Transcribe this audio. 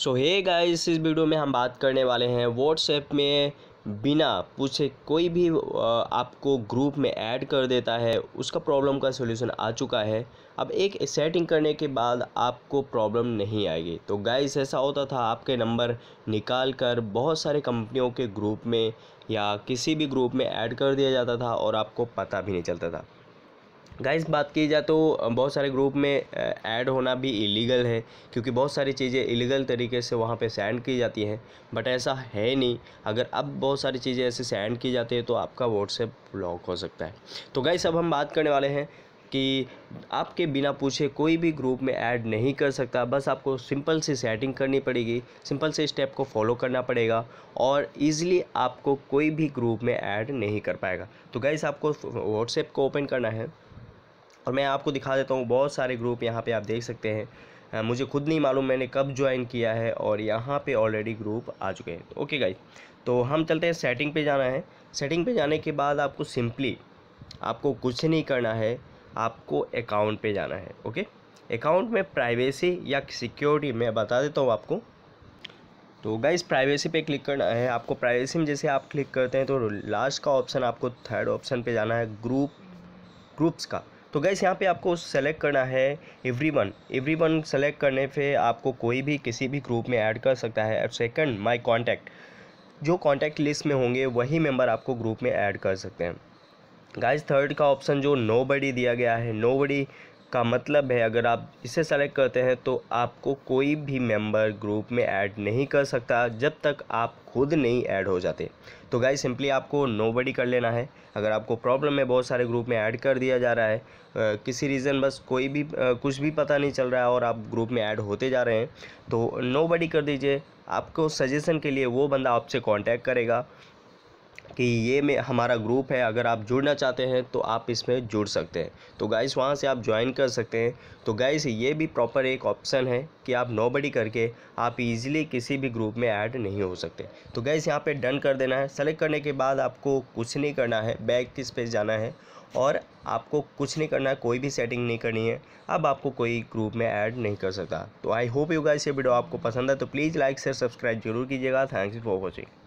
सो hey guys इस video में हम बात करने वाले हैं व्हाट्सएप में बिना पूछे कोई भी आपको ग्रुप में ऐड कर देता है उसका प्रॉब्लम का सोल्यूशन आ चुका है अब एक सेटिंग करने के बाद आपको प्रॉब्लम नहीं आएगी तो गाइस ऐसा होता था आपके नंबर निकाल कर बहुत सारे कंपनियों के ग्रुप में या किसी भी ग्रुप में ऐड कर दिया जाता था और आपको पता भी नहीं चलता था गाइस बात की जाए तो बहुत सारे ग्रुप में ऐड होना भी इलीगल है क्योंकि बहुत सारी चीज़ें इलीगल तरीके से वहाँ पे सेंड की जाती हैं बट ऐसा है नहीं अगर अब बहुत सारी चीज़ें ऐसे सेंड की जाती है तो आपका व्हाट्सएप ब्लॉक हो सकता है तो गाइस अब हम बात करने वाले हैं कि आपके बिना पूछे कोई भी ग्रुप में ऐड नहीं कर सकता बस आपको सिंपल सी सेटिंग करनी पड़ेगी सिंपल से स्टेप को फॉलो करना पड़ेगा और ईज़िली आपको कोई भी ग्रुप में ऐड नहीं कर पाएगा तो गाइस आपको व्हाट्सएप को ओपन करना है और मैं आपको दिखा देता हूँ बहुत सारे ग्रुप यहाँ पे आप देख सकते हैं मुझे खुद नहीं मालूम मैंने कब ज्वाइन किया है और यहाँ पे ऑलरेडी ग्रुप आ चुके हैं ओके गाइज तो हम चलते हैं सेटिंग पे जाना है सेटिंग पे जाने के बाद आपको सिंपली आपको कुछ नहीं करना है आपको अकाउंट पे जाना है ओके अकाउंट में प्राइवेसी या सिक्योरिटी मैं बता देता हूँ आपको तो गाइज प्राइवेसी पे क्लिक करना है आपको प्राइवेसी में जैसे आप क्लिक करते हैं तो लास्ट का ऑप्शन आपको थर्ड ऑप्शन पर जाना है ग्रुप ग्रुप्स का तो गैस यहाँ पे आपको सेलेक्ट करना है everyone everyone select करने पे आपको कोई भी किसी भी ग्रुप में ऐड कर सकता है और सेकंड माय कांटेक्ट जो कांटेक्ट लिस्ट में होंगे वही मेंबर आपको ग्रुप में ऐड कर सकते हैं गाइज थर्ड का ऑप्शन जो नो बडी दिया गया है नो बडी का मतलब है अगर आप इसे सेलेक्ट करते हैं तो आपको कोई भी मेंबर ग्रुप में ऐड नहीं कर सकता जब तक आप खुद नहीं ऐड हो जाते तो गाइस सिंपली आपको नोबडी कर लेना है अगर आपको प्रॉब्लम है बहुत सारे ग्रुप में ऐड कर दिया जा रहा है आ, किसी रीज़न बस कोई भी आ, कुछ भी पता नहीं चल रहा है और आप ग्रुप में ऐड होते जा रहे हैं तो नोबडी कर दीजिए आपको सजेशन के लिए वो बंदा आपसे कॉन्टैक्ट करेगा कि ये में हमारा ग्रुप है अगर आप जुड़ना चाहते हैं तो आप इसमें जुड़ सकते हैं तो गाइस वहाँ से आप ज्वाइन कर सकते हैं तो गाइस ये भी प्रॉपर एक ऑप्शन है कि आप नोबडी करके आप इजीली किसी भी ग्रुप में ऐड नहीं हो सकते तो गाइस यहाँ पे डन कर देना है सेलेक्ट करने के बाद आपको कुछ नहीं करना है बैक किस पे जाना है और आपको कुछ नहीं करना है कोई भी सेटिंग नहीं करनी है अब आपको कोई ग्रुप में ऐड नहीं कर सकता तो आई होप यू गाइस ये वीडियो आपको पसंद है तो प्लीज़ लाइक शेयर सब्सक्राइब जरूर कीजिएगा थैंक्स फॉर वॉचिंग